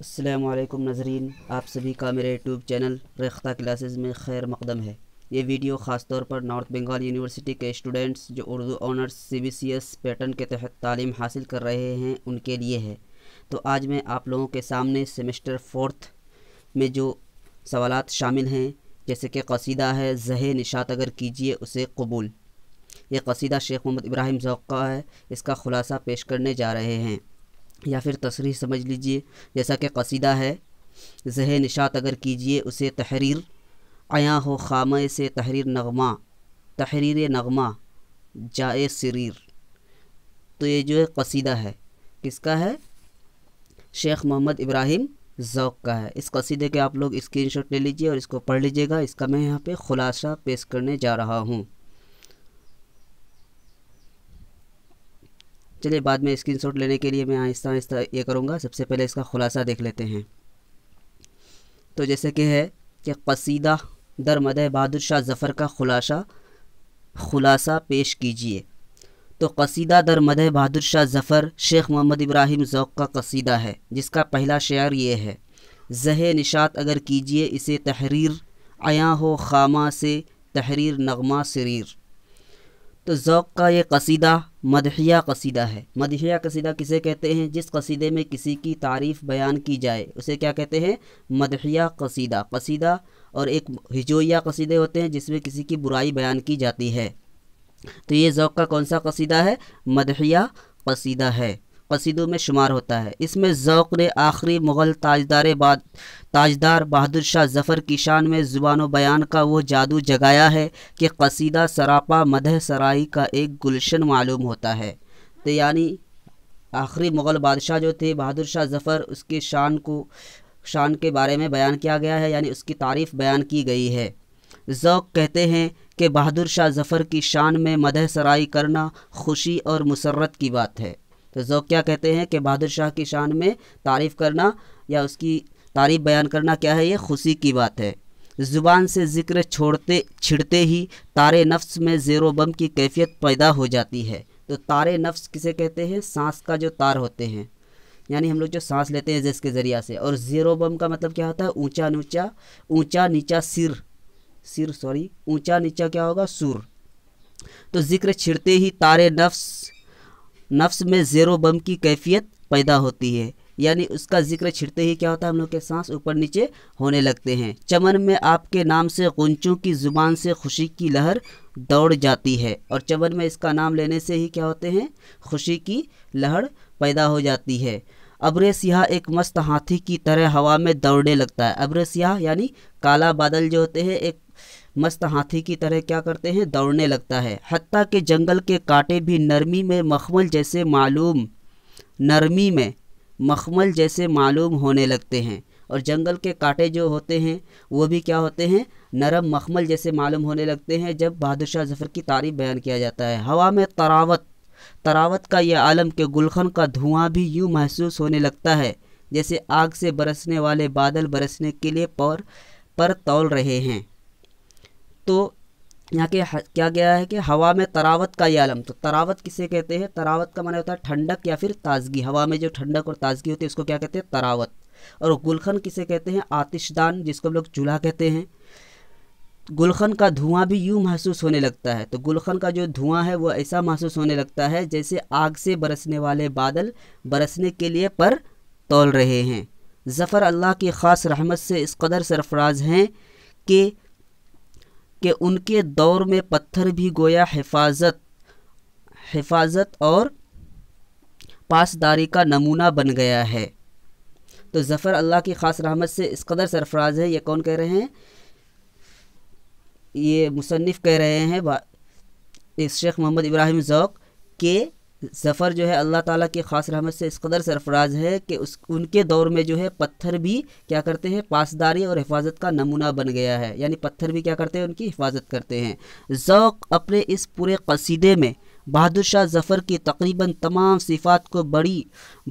असलम नज़रीन आप सभी का मेरे यूट्यूब चैनल रेख्ता क्लासेस में खैर मकदम है ये वीडियो ख़ास तौर पर नॉर्थ बंगाल यूनिवर्सिटी के स्टूडेंट्स जो Urdu honours C B C S pattern के तहत तालीम हासिल कर रहे हैं उनके लिए है तो आज मैं आप लोगों के सामने सेमेस्टर फोर्थ में जो सवाल शामिल हैं जैसे कि कसीदा है जह निशात अगर कीजिए उसे कबूल ये कसीदा शेख मोहम्मद इब्राहिम का है इसका ख़ुलासा पेश करने जा रहे हैं या फिर तशरी समझ लीजिए जैसा कि कसीदा है जह निशात अगर कीजिए उसे तहरीर आया हो खाम से तहरीर नगमा तहरीर नगमा जाए सरीर तो ये जो है कसीदा है किसका है शेख मोहम्मद इब्राहिम ज़ौक का है इस कसीदे के आप लोग स्क्रीनशॉट ले लीजिए और इसको पढ़ लीजिएगा इसका मैं यहाँ पे ख़ुलासा पेश करने जा रहा हूँ चलिए बाद में स्क्रीनशॉट लेने के लिए मैं आहिस्ता आहिस्ता ये करूँगा सबसे पहले इसका ख़ुलासा देख लेते हैं तो जैसे कि है कि कसीदा दर मदह बहादुर शाह ज़फ़र का खुलासा खुलासा पेश कीजिए तो कसीदा दर मद बहादुर शाह ज़फ़र शेख मोहम्मद इब्राहिम ज़ौक़ का कसीदा है जिसका पहला शेर ये है जह निशात अगर कीजिए इसे तहरीर आया हो खामा से तहरीर नगमा शरीर तो ज़ौक़ का ये कसीदा मदहिया कसीदा है मदहिया कसीदा किसे कहते हैं जिस कसीदे में किसी की तारीफ़ बयान की जाए उसे क्या कहते हैं मदहिया कसीदा कसीदा और एक हिजोया कसीदे होते हैं जिसमें किसी की बुराई बयान की जाती है तो ये ज़ौक़ का कौन सा कसीदा है मदहिया कसीदा है कसीदों में शुमार होता है इसमें ज़ौक़ ने आखिरी मुग़ल ताजदार बाद ताजदार बहादुर शाह जफ़र की शान में ज़ुबान बयान का वो जादू जगाया है कि कसीदा सरापा मदह सराई का एक गुलशन मालूम होता है तो यानी आखिरी मुग़ल बादशाह जो थे बहादुर शाह जफ़र उसकी शान को शान के बारे में बयान किया गया है यानी उसकी तारीफ़ बयान की गई है ज़ौक़ कहते हैं कि बहादुर शाह जफ़र की शान में मदह सराई करना खुशी और मुसरत की बात है तो जो क्या कहते हैं कि बहादुर शाह की शान में तारीफ़ करना या उसकी तारीफ़ बयान करना क्या है ये खुशी की बात है ज़ुबान से ज़िक्र छोड़ते छिड़ते ही तारे नफ्स में ज़ेरो बम की कैफियत पैदा हो जाती है तो तारे नफ्स किसे कहते हैं सांस का जो तार होते हैं यानी हम लोग जो सांस लेते हैं जिसके ज़रिया से और ज़ेरो बम का मतलब क्या होता है ऊंचा नीचा ऊंचा नीचा सिर सिर सॉरी ऊंचा नीचा क्या होगा सुर तो ज़िक्र छिड़ते ही तारे नफ्स नफ्स में ज़ेरो बम की कैफियत पैदा होती है यानी उसका जिक्र छिड़ते ही क्या होता है हम लोग के सांस ऊपर नीचे होने लगते हैं चमन में आपके नाम से गुंचों की ज़ुबान से खुशी की लहर दौड़ जाती है और चमन में इसका नाम लेने से ही क्या होते हैं खुशी की लहर पैदा हो जाती है अब्र सियाह एक मस्त हाथी की तरह हवा में दौड़ने लगता है अब्र सियाह यानी काला बादल जो होते हैं एक मस्त हाथी की तरह क्या करते हैं दौड़ने लगता है हती के जंगल के कांटे भी नरमी में मखमल जैसे मालूम नरमी में मखमल जैसे मालूम होने लगते हैं और जंगल के कांटे जो होते हैं वो भी क्या होते हैं नरम मखमल जैसे मालूम होने लगते हैं जब बहादुर शाह जफ़र की तारीफ बयान किया जाता है हवा में तरावत तरावत का यह आलम के गुलखन का धुआं भी यूँ महसूस होने लगता है जैसे आग से बरसने वाले बादल बरसने के लिए पर पर तौल रहे हैं तो यहाँ के क्या गया है कि हवा में तरावत का ये आलम तो तरावत किसे कहते हैं तरावत का माना होता है ठंडक या फिर ताजगी हवा में जो ठंडक और ताजगी होती है उसको क्या कहते हैं तरावत और गुलखन किसे कहते हैं आतिशदान जिसको हम लोग चूल्हा कहते हैं गुलखन का धुआं भी यूँ महसूस होने लगता है तो गुलखन का जो धुआं है वो ऐसा महसूस होने लगता है जैसे आग से बरसने वाले बादल बरसने के लिए पर तोल रहे हैं ज़फ़र अल्लाह की ख़ास रहमत से इस कदर सरफराज हैं कि कि उनके दौर में पत्थर भी गोया हिफाजत हिफाजत और पासदारी का नमूना बन गया है तो ज़फ़र अल्लाह की ख़ास रहमत से इस कदर सरफराज है ये कौन कह रहे हैं ये मुसनफ़ कह रहे हैं इस शेख मोहम्मद इब्राहिम ज़ौक के ज़फ़र जो है अल्लाह ताला की ख़ास रहमत से इस कदर सरफराज है कि उस उनके दौर में जो है पत्थर भी क्या करते हैं पासदारी और हिफाजत का नमूना बन गया है यानी पत्थर भी क्या करते हैं उनकी हिफाजत करते हैं ओक अपने इस पूरे कसीदे में बहादुर शाह ज़फ़र की तकरीबन तमाम सिफ़ात को बड़ी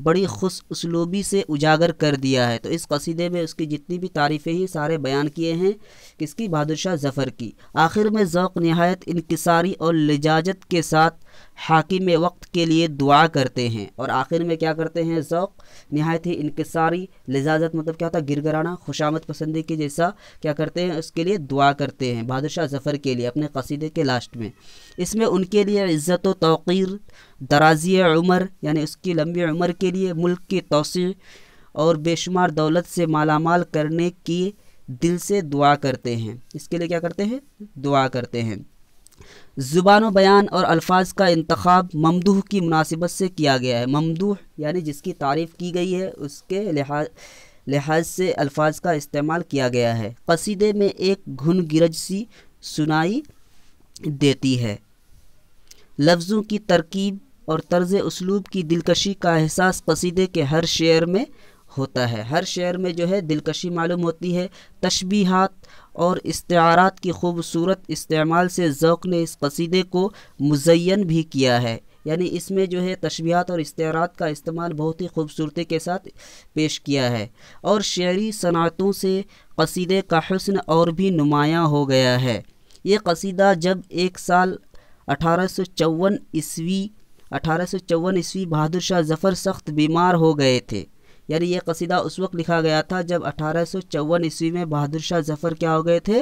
बड़ी खुश उसलूबी से उजागर कर दिया है तो इस कसीदे में उसकी जितनी भी तारीफ़ें ही सारे बयान किए हैं किसकी बहादुर शाह ज़फ़र की आखिर में ओक़ नहायत इनकसारी और लिजाजत के साथ हाकिम वक्त के लिए दुआ करते हैं और आखिर में क्या करते हैं ओक़ नहायत ही इनकसारी लिजाजत मतलब क्या होता है गिर गिरगराना खुशामद पसंदी के जैसा क्या करते हैं उसके लिए दुआ करते हैं बादशाह जफ़र के लिए अपने कसीदे के लास्ट में इसमें उनके लिए इज़्ज़त तोक़ीर दराजी उम्र यानी उसकी लंबी उम्र के लिए मुल्क की तोसी और बेशुमार दौलत से मालामाल करने की दिल से दुआ करते हैं इसके लिए क्या करते हैं दुआ करते हैं ज़ुबान बयान और अल्फाज का इंतखब ममदूह की मुनासिबत से किया गया है ममदूह यानी जिसकी तारीफ़ की गई है उसके लिहाज लिहाज से अल्फाज का इस्तेमाल किया गया है कसीदे में एक घुन गिरज सी सुनाई देती है लफ्ज़ों की तरकीब और तर्ज उसलूब की दिलकशी का एहसास कसीदे के हर शेर में होता है हर शेर में जो है दिलकशी मालूम होती है तशबीहात और इस्तारात की खूबसूरत इस्तेमाल से ज़ौक़ ने इस कसीदे को मुजयन भी किया है यानी इसमें जो है तशबियात और इस्तारात का इस्तेमाल बहुत ही खूबसूरती के साथ पेश किया है और शेरी सनातों से कसीदे का हसन और भी नुमायाँ हो गया है ये कसीदा जब एक साल अठारह सौ चौवन ईस्वी अठारह सौ चौवन ईस्वी बहादुर शाह जफ़र सख्त बीमार हो गए थे यानी ये कसीदा उस वक्त लिखा गया था जब अठारह सौ चौवन ईस्वी में बहादुर शाह जफ़र क्या हो गए थे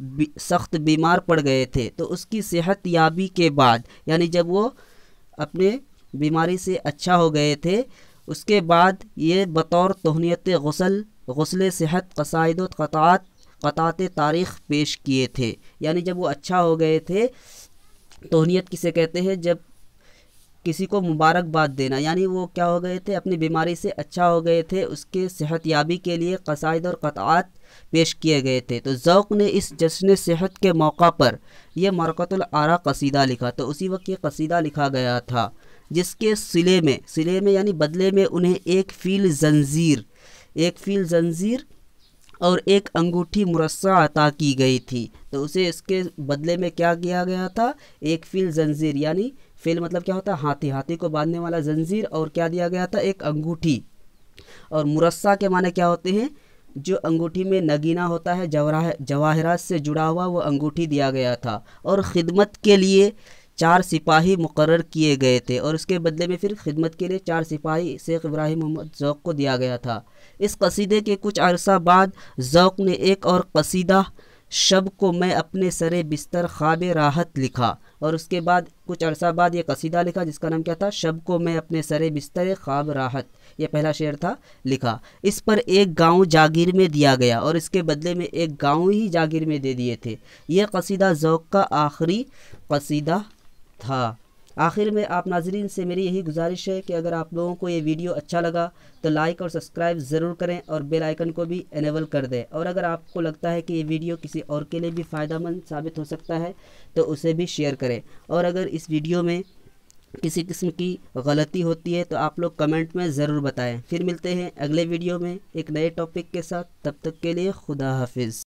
बी, सख्त बीमार पड़ गए थे तो उसकी सेहत याबी के बाद यानी जब वो अपने बीमारी से अच्छा हो गए थे उसके बाद ये बतौर तोहनीत गसल गसल सेहत कसायद कतात कतात तारीख़ पेश किए थे यानी जब वो अच्छा हो गए थे तोहनीत किसे कहते हैं जब किसी को मुबारकबाद देना यानी वो क्या हो गए थे अपनी बीमारी से अच्छा हो गए थे उसके सेहत याबी के लिए कसायद और कतात पेश किए गए थे तो ज़ौक़ ने इस जश्न सेहत के मौका पर यह मरकतुल आरा कसीदा लिखा तो उसी वक्त ये कसीदा लिखा गया था जिसके सिले में सिले में यानी बदले में उन्हें एक फ़ील जंजीर एक फ़ील जंजीर और एक अंगूठी मुरस्सा अता की गई थी तो उसे इसके बदले में क्या किया गया था एक फ़ील जंजीर यानी फेल मतलब क्या होता है हाथी हाथी को बांधने वाला जंजीर और क्या दिया गया था एक अंगूठी और मुरस्सा के माने क्या होते हैं जो अंगूठी में नगीना होता है जवाहरात से जुड़ा हुआ वो अंगूठी दिया गया था और ख़िदमत के लिए चार सिपाही मुकर किए गए थे और उसके बदले में फिर खिदमत के लिए चार सिपाही शेख इब्राहिम मोहम्मद जौक को दिया गया था इस कसीदे के कुछ अरसा बाद जौक ने एक और कसीदा शब को मैं अपने सरे बिस्तर ख्वाब राहत लिखा और उसके बाद कुछ अरसा बाद ये कसीदा लिखा जिसका नाम क्या था शब को मैं अपने सरे बिस्तर ख्वाब राहत ये पहला शेर था लिखा इस पर एक गांव जागीर में दिया गया और इसके बदले में एक गांव ही जागीर में दे दिए थे यह कसीदा जौक का आखिरी कसीदा था आखिर में आप नाजरीन से मेरी यही गुजारिश है कि अगर आप लोगों को ये वीडियो अच्छा लगा तो लाइक और सब्सक्राइब ज़रूर करें और बेल आइकन को भी इनेबल कर दें और अगर आपको लगता है कि ये वीडियो किसी और के लिए भी फ़ायदा मंद साबित हो सकता है तो उसे भी शेयर करें और अगर इस वीडियो में किसी किस्म की गलती होती है तो आप लोग कमेंट में ज़रूर बताएं फिर मिलते हैं अगले वीडियो में एक नए टॉपिक के साथ तब तक के लिए खुदा हाफिज़